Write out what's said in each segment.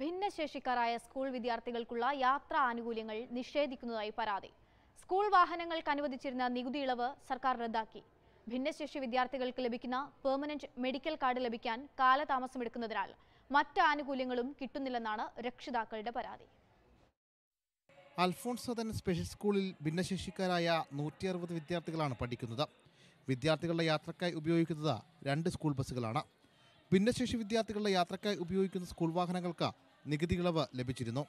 ഭിന്നശേഷിക്കാരായ സ്കൂൾ വിദ്യാർത്ഥികൾക്കുള്ള യാത്രാ ആനുകൂല്യങ്ങൾ നിഷേധിക്കുന്നതായി പരാതി സ്കൂൾ വാഹനങ്ങൾക്ക് അനുവദിച്ചിരുന്ന നികുതി ഇളവ് സർക്കാർ റദ്ദാക്കി ഭിന്നശേഷി വിദ്യാർത്ഥികൾക്ക് ലഭിക്കുന്ന പെർമനന്റ് മെഡിക്കൽ കാർഡ് ലഭിക്കാൻ കാലതാമസമെടുക്കുന്നതിനാൽ മറ്റ് ആനുകൂല്യങ്ങളും കിട്ടുന്നില്ലെന്നാണ് രക്ഷിതാക്കളുടെ പരാതി അൽഫോൺസദൻ സ്പെഷ്യൽ സ്കൂളിൽ ഭിന്നശേഷിക്കാരായ നൂറ്റി അറുപത് വിദ്യാർത്ഥികളാണ് പഠിക്കുന്നത് വിദ്യാർത്ഥികളുടെ യാത്രക്കായി ഉപയോഗിക്കുന്നത് രണ്ട് സ്കൂൾ ബസ്സുകളാണ് ഭിന്നശേഷി വിദ്യാർത്ഥികളുടെ യാത്രക്കായി ഉപയോഗിക്കുന്ന സ്കൂൾ വാഹനങ്ങൾക്ക് നികുതി ഇളവ് ലഭിച്ചിരുന്നു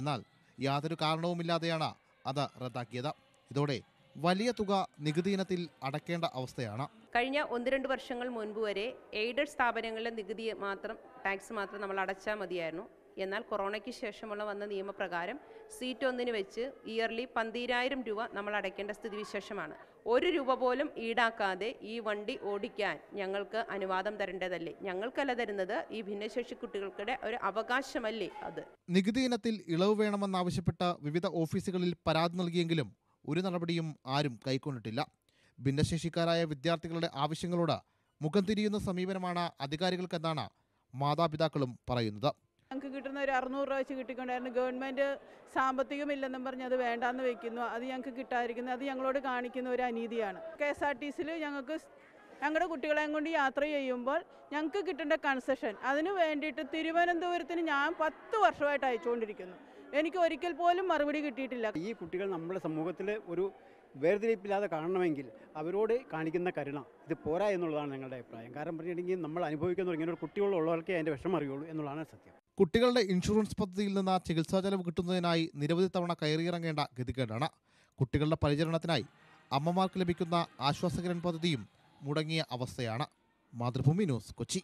എന്നാൽ യാതൊരു കാരണവുമില്ലാതെയാണ് അത് റദ്ദാക്കിയത് ഇതോടെ വലിയ തുക നികുതി ഇനത്തിൽ അടക്കേണ്ട അവസ്ഥയാണ് കഴിഞ്ഞ ഒന്ന് രണ്ട് വർഷങ്ങൾ മുൻപ് വരെ എയ്ഡഡ് സ്ഥാപനങ്ങളിലെ നികുതി മാത്രം ടാക്സ് മാത്രം നമ്മൾ അടച്ചാൽ മതിയായിരുന്നു എന്നാൽ കൊറോണയ്ക്ക് ശേഷമുള്ള വന്ന നിയമപ്രകാരം സീറ്റ് ഒന്നിന് വെച്ച് ഇയർലി പന്തിരായിരം രൂപ നമ്മൾ അടയ്ക്കേണ്ട സ്ഥിതിവിശേഷമാണ് ഒരു രൂപ പോലും ഈടാക്കാതെ ഈ വണ്ടി ഓടിക്കാൻ ഞങ്ങൾക്ക് അനുവാദം തരേണ്ടതല്ലേ ഞങ്ങൾക്കല്ല തരുന്നത് ഈ ഭിന്നശേഷി കുട്ടികൾക്കിടെ ഒരു അവകാശമല്ലേ അത് നികുതി ഇനത്തിൽ ഇളവ് വേണമെന്നാവശ്യപ്പെട്ട വിവിധ ഓഫീസുകളിൽ പരാതി നൽകിയെങ്കിലും ഒരു നടപടിയും ആരും കൈക്കൊണ്ടിട്ടില്ല ഭിന്നശേഷിക്കാരായ വിദ്യാർത്ഥികളുടെ ആവശ്യങ്ങളോട് മുഖം തിരിയുന്ന സമീപനമാണ് അധികാരികൾക്കെന്നാണ് മാതാപിതാക്കളും പറയുന്നത് ഞങ്ങൾക്ക് കിട്ടുന്ന ഒരു അറുന്നൂറ് രൂപ വെച്ച് കിട്ടിക്കൊണ്ടായിരുന്നു ഗവൺമെൻറ് സാമ്പത്തികമില്ലെന്നും പറഞ്ഞ് അത് വേണ്ടാന്ന് വെക്കുന്നു അത് ഞങ്ങൾക്ക് കിട്ടാതിരിക്കുന്നു അത് ഞങ്ങളോട് കാണിക്കുന്ന ഒരു അനീതിയാണ് കെ എസ് ആർ ടി സിയിൽ ഞങ്ങൾക്ക് ഞങ്ങളുടെ കുട്ടികളെയും കൊണ്ട് യാത്ര ചെയ്യുമ്പോൾ ഞങ്ങൾക്ക് കിട്ടേണ്ട കൺസെഷൻ അതിന് വേണ്ടിയിട്ട് തിരുവനന്തപുരത്തിന് ഞാൻ പത്ത് വർഷമായിട്ട് അയച്ചുകൊണ്ടിരിക്കുന്നു എനിക്ക് ഒരിക്കൽ പോലും മറുപടി കിട്ടിയിട്ടില്ല ഈ കുട്ടികൾ നമ്മുടെ സമൂഹത്തിൽ ഒരു വേർതിരിപ്പില്ലാതെ കാണണമെങ്കിൽ അവരോട് കാണിക്കുന്ന കരുണ ഇത് പോരാ എന്നുള്ളതാണ് ഞങ്ങളുടെ അഭിപ്രായം കാരണം പറഞ്ഞിട്ടുണ്ടെങ്കിൽ നമ്മൾ അനുഭവിക്കുന്ന ഇങ്ങനെ ഒരു കുട്ടികളുള്ളവർക്കേ അതിൻ്റെ വിഷമം അറിയുള്ളൂ എന്നുള്ളതാണ് സത്യം കുട്ടികളുടെ ഇൻഷുറൻസ് പദ്ധതിയിൽ നിന്ന് ചികിത്സാ ചെലവ് കിട്ടുന്നതിനായി നിരവധി തവണ കയറിയിറങ്ങേണ്ട ഗതികേടാണ് കുട്ടികളുടെ പരിചരണത്തിനായി അമ്മമാർക്ക് ലഭിക്കുന്ന ആശ്വാസകരൻ പദ്ധതിയും മുടങ്ങിയ അവസ്ഥയാണ് മാതൃഭൂമി ന്യൂസ് കൊച്ചി